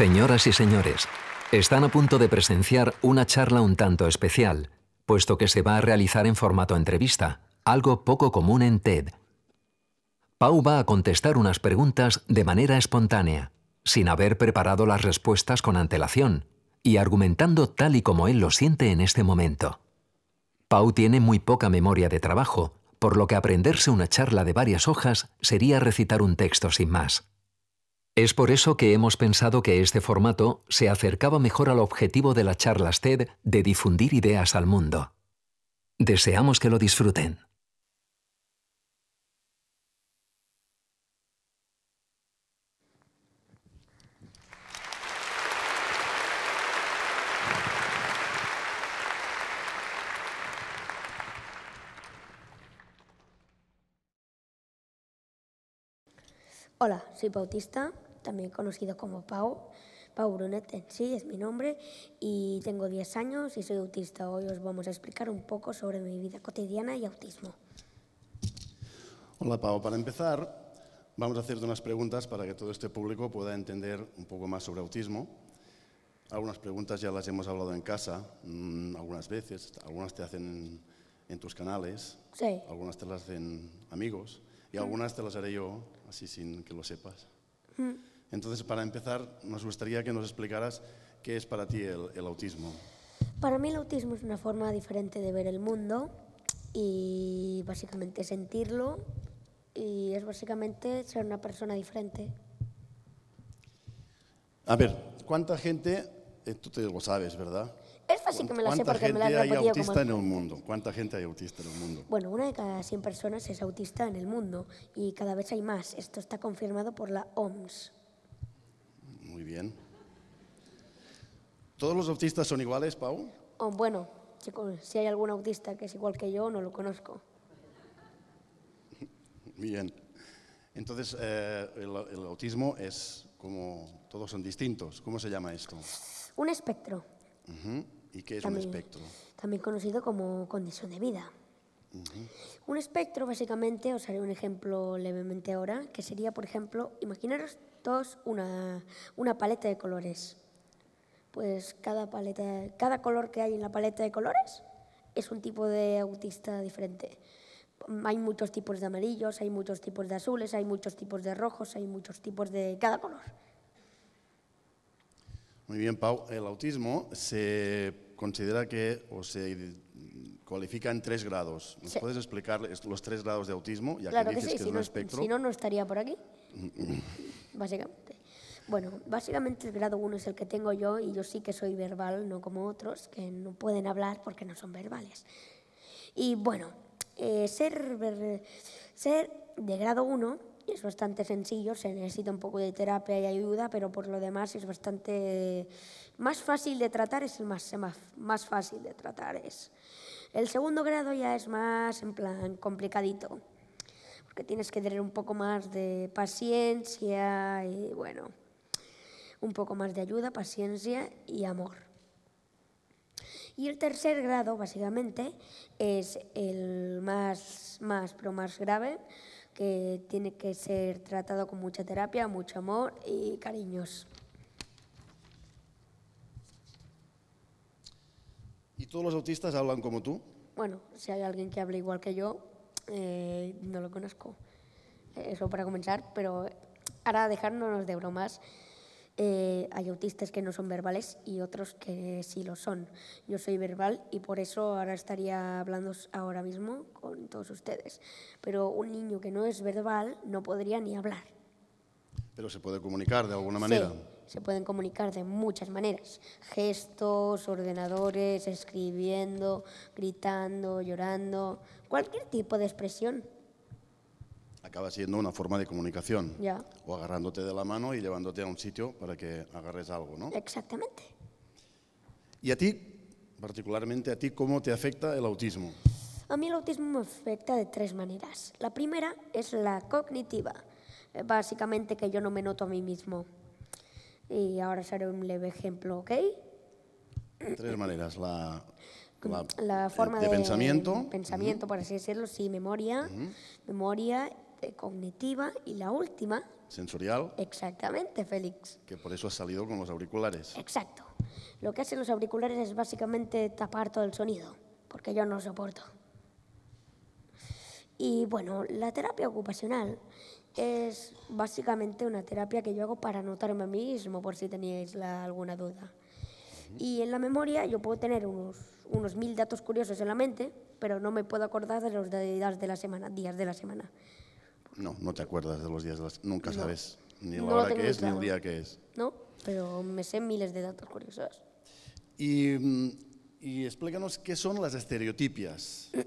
Señoras y señores, están a punto de presenciar una charla un tanto especial, puesto que se va a realizar en formato entrevista, algo poco común en TED. Pau va a contestar unas preguntas de manera espontánea, sin haber preparado las respuestas con antelación, y argumentando tal y como él lo siente en este momento. Pau tiene muy poca memoria de trabajo, por lo que aprenderse una charla de varias hojas sería recitar un texto sin más. Es por eso que hemos pensado que este formato se acercaba mejor al objetivo de la charlas TED de difundir ideas al mundo. Deseamos que lo disfruten. Hola, soy Bautista, también conocido como Pau. Pau Brunete, sí es mi nombre y tengo 10 años y soy autista. Hoy os vamos a explicar un poco sobre mi vida cotidiana y autismo. Hola Pau, para empezar vamos a hacerte unas preguntas para que todo este público pueda entender un poco más sobre autismo. Algunas preguntas ya las hemos hablado en casa mm, algunas veces, algunas te hacen en, tus canales, algunas te las hacen amigos y algunas te las haré yo así sin que lo sepas. Entonces, para empezar, nos gustaría que nos explicaras qué es para ti el, el autismo. Para mí el autismo es una forma diferente de ver el mundo y básicamente sentirlo y es básicamente ser una persona diferente. A ver, ¿cuánta gente, eh, tú te lo sabes, ¿verdad? Esta que me la sé porque me la ¿Cuánta gente hay autista en el mundo? gente hay autista en el mundo? Bueno, una de cada 100 personas es autista en el mundo y cada vez hay más. Esto está confirmado por la OMS. Muy bien. ¿Todos los autistas son iguales, Pau? bueno, si hay algún autista que es igual que yo, no lo conozco. Bien. Entonces, eh, el, autismo es como todos son distintos. ¿Cómo se llama esto? Un espectro. ¿Y qué es un espectro? También conocido como condición de vida. Un espectro, básicamente, os haré un ejemplo levemente ahora, que sería, por ejemplo, imaginaros todos una, una paleta de colores. Pues cada, paleta, cada color que hay en la paleta de colores es un tipo de autista diferente. Hay muchos tipos de amarillos, hay muchos tipos de azules, hay muchos tipos de rojos, hay muchos tipos de cada color. Muy bien, Pau. El autismo se considera que o se cualifica en tres grados. ¿Nos puedes explicar los tres grados de autismo? claro que, dices que, sí. si es no, Si no, estaría por aquí. básicamente. Bueno, básicamente el grado 1 es el que tengo yo y yo sí que soy verbal, no como otros que no pueden hablar porque no son verbales. Y bueno, eh, ser, ser de grado uno, es bastante sencillo, se necesita un poco de terapia y ayuda, pero por lo demás es bastante más fácil de tratar, es el más, más fácil de tratar. Es. El segundo grado ya es más en plan complicadito, porque tienes que tener un poco más de paciencia y bueno, un poco más de ayuda, paciencia y amor. Y el tercer grado, básicamente, es el más, más, pero más grave, que tiene que ser tratado con mucha terapia, mucho amor y cariños. ¿Y todos los autistas hablan como tú? Bueno, si hay alguien que hable igual que yo, eh, no lo conozco. Eso para comenzar, pero ahora dejarnos de bromas. Eh, hay autistas que no son verbales y otros que sí lo son. Yo soy verbal y por eso ahora estaría hablando ahora mismo con todos ustedes. Pero un niño que no es verbal no podría ni hablar. Pero se puede comunicar de alguna manera. Sí, se pueden comunicar de muchas maneras. Gestos, ordenadores, escribiendo, gritando, llorando, cualquier tipo de expresión acaba siendo una forma de comunicación. O agarrándote de la mano y llevándote a un sitio para que agarres algo, ¿no? Exactamente. ¿Y a ti, particularmente a ti, cómo te afecta el autismo? A mí el autismo me afecta de tres maneras. La primera es la cognitiva, eh, básicamente que yo no me noto a mí mismo. Y ahora seré un leve ejemplo, ¿ok? Tres maneras. La, la, eh, forma de, pensamiento. Pensamiento, por así decirlo, sí, memoria, memoria cognitiva y la última. Sensorial. Exactamente, Félix. Que por eso ha salido con los auriculares. Exacto. Lo que hacen los auriculares es básicamente tapar todo el sonido, porque yo no soporto. Y bueno, la terapia ocupacional es básicamente una terapia que yo hago para notarme a mí mismo, por si tenéis alguna duda. Y en la memoria yo puedo tener unos, unos mil datos curiosos en la mente, pero no me puedo acordar de los días de la semana, días de la semana. No, no te acuerdas de los días, de las... nunca sabes ni la hora que es ni el día que es. ¿no? Pero me sé miles de datos curiosos. Y, mm, explícanos qué son las estereotipias.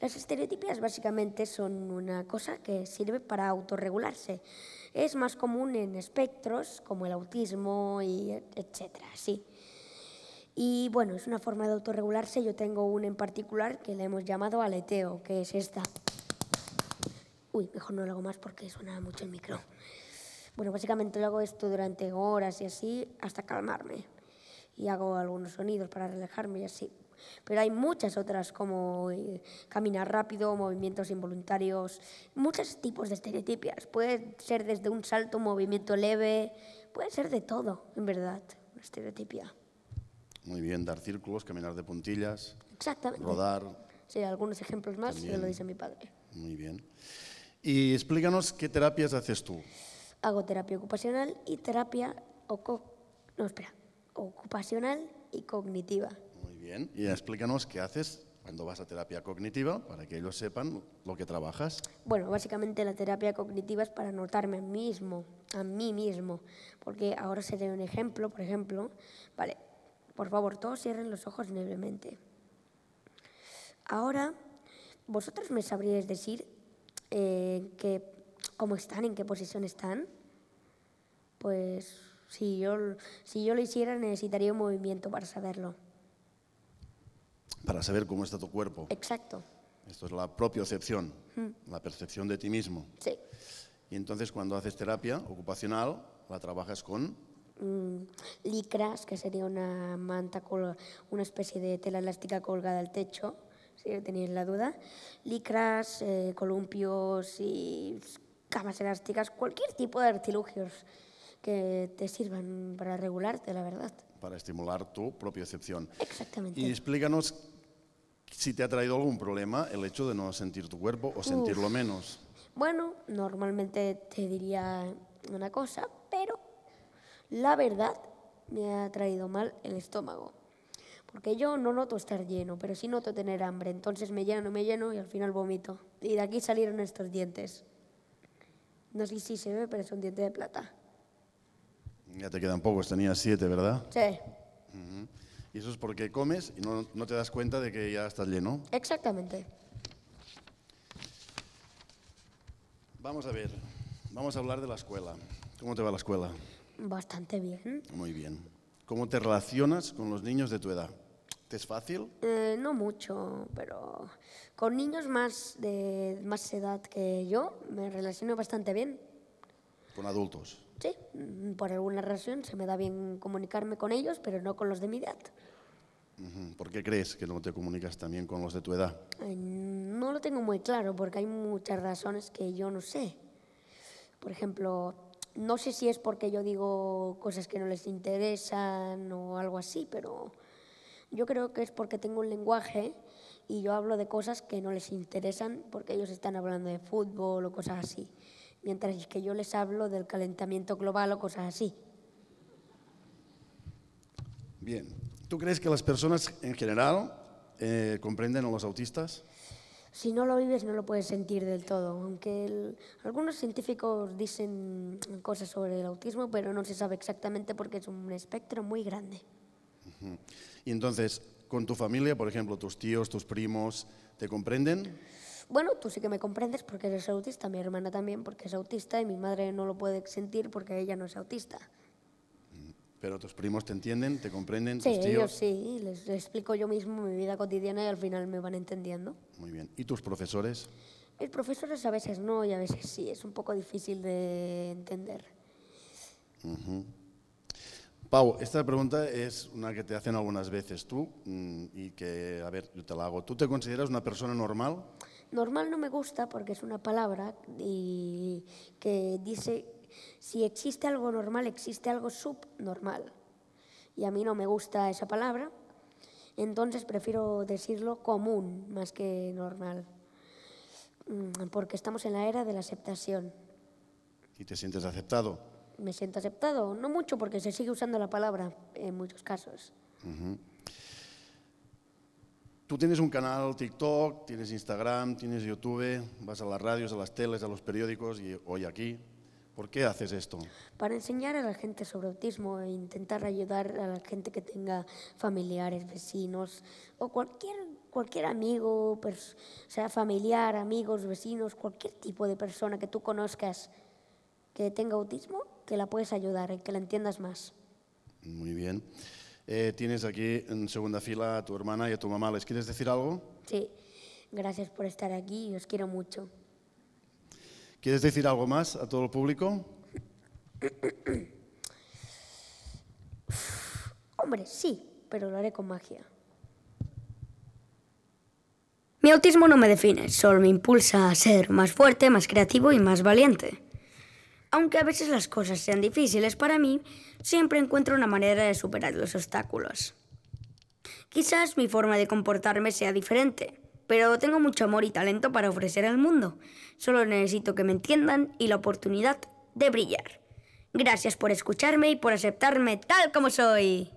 Las estereotipias básicamente son una cosa que sirve para autorregularse. Es más común en espectros como el autismo y etcétera, sí. Y bueno, es una forma de autorregularse. Yo tengo una en particular que le hemos llamado aleteo, que es esta. Uy, mejor no lo hago más porque suena mucho el micro. Bueno, básicamente lo hago esto durante horas y así hasta calmarme. Y hago algunos sonidos para relajarme y así. Pero hay muchas otras como eh, caminar rápido, movimientos involuntarios, muchos tipos de estereotipias. Puede ser desde un salto, un movimiento leve, puede ser de todo, en verdad, una estereotipia. Muy bien, dar círculos, caminar de puntillas. Exactamente. Rodar. Sí, algunos ejemplos más, se lo dice mi padre. Muy bien. Y explícanos qué terapias haces tú. Hago terapia ocupacional y terapia no, espera, ocupacional y cognitiva. Muy bien. Y explícanos qué haces cuando vas a terapia cognitiva, para que ellos sepan lo que trabajas. Bueno, básicamente la terapia cognitiva es para notarme a mí mismo, a mí mismo, porque ahora se seré un ejemplo, por ejemplo, vale, por favor, todos cierren los ojos libremente. Ahora, vosotros me sabríais decir eh, cómo están, en qué posición están, pues si yo, si yo lo hiciera necesitaría un movimiento para saberlo. Para saber cómo está tu cuerpo. Exacto. Esto es la propiocepción, hmm. la percepción de ti mismo. Sí. Y entonces cuando haces terapia ocupacional, la trabajas con... Mm, licras, que sería una manta, una especie de tela elástica colgada al techo, si tenéis la duda, licras, eh, columpios y camas elásticas, cualquier tipo de artilugios que te sirvan para regularte, la verdad. Para estimular tu propia excepción. Exactamente. Y explícanos si te ha traído algún problema el hecho de no sentir tu cuerpo o sentirlo menos. Bueno, normalmente te diría una cosa, pero la verdad me ha traído mal el estómago. Porque yo no noto estar lleno, pero sí noto tener hambre. Entonces me lleno, me lleno y al final vomito. Y de aquí salieron estos dientes. No sé si se ve, pero son dientes de plata. Ya te quedan pocos, tenías siete, ¿verdad? Sí. Y eso es porque comes y no, no te das cuenta de que ya estás lleno. Exactamente. Vamos a ver, vamos a hablar de la escuela. ¿Cómo te va la escuela? Bastante bien. Muy bien. ¿Cómo te relacionas con los niños de tu edad? ¿Te es fácil? Eh, no mucho, pero con niños más de más edad que yo me relaciono bastante bien. ¿Con adultos? Sí, mm, por alguna razón se me da bien comunicarme con ellos, pero no con los de mi edad. ¿Por qué crees que no te comunicas también con los de tu edad? no lo tengo muy claro porque hay muchas razones que yo no sé. Por ejemplo, no sé si es porque yo digo cosas que no les interesan o algo así, pero yo creo que es porque tengo un lenguaje y yo hablo de cosas que no les interesan porque ellos están hablando de fútbol o cosas así, mientras que yo les hablo del calentamiento global o cosas así. Bien, ¿tú crees que las personas en general eh, comprenden a los autistas? Si no lo vives no lo puedes sentir del todo, aunque algunos científicos dicen cosas sobre el autismo, pero no se sabe exactamente porque es un espectro muy grande. Y entonces, con tu familia, por ejemplo, tus tíos, tus primos, ¿te comprenden? Bueno, tú sí que me comprendes porque eres autista, mi hermana también porque es autista y mi madre no lo puede sentir porque ella no es autista. Pero tus primos te entienden, te comprenden, tus tíos. Ellos sí, les, explico yo mismo mi vida cotidiana y al final me van entendiendo. Muy bien. ¿Y tus profesores? Mis profesores a veces no y a veces sí, es un poco difícil de entender. Pau, esta pregunta es una que te hacen algunas veces tú mm, y que, a ver, yo te la hago. ¿Tú te consideras una persona normal? Normal no me gusta porque es una palabra y que dice, si existe algo normal, existe algo subnormal. Y a mí no me gusta esa palabra, entonces prefiero decirlo común más que normal, mm, porque estamos en la era de la aceptación. ¿Y te sientes aceptado? me siento aceptado. No mucho porque se sigue usando la palabra en muchos casos. Tú tienes un canal TikTok, tienes Instagram, tienes YouTube, vas a las radios, a las teles, a los periódicos y hoy aquí. ¿Por qué haces esto? Para enseñar a la gente sobre autismo e intentar ayudar a la gente que tenga familiares, vecinos o cualquier, cualquier amigo, sea familiar, amigos, vecinos, cualquier tipo de persona que tú conozcas que tenga autismo, que la puedes ayudar, y eh, que la entiendas más. Muy bien. Eh, tienes aquí en segunda fila a tu hermana y a tu mamá. ¿Les quieres decir algo? Sí. Gracias por estar aquí y os quiero mucho. ¿Quieres decir algo más a todo el público? Hombre, sí, pero lo haré con magia. Mi autismo no me define, solo me impulsa a ser más fuerte, más creativo y más valiente. Aunque a veces las cosas sean difíciles para mí, siempre encuentro una manera de superar los obstáculos. Quizás mi forma de comportarme sea diferente, pero tengo mucho amor y talento para ofrecer al mundo. Solo necesito que me entiendan y la oportunidad de brillar. Gracias por escucharme y por aceptarme tal como soy.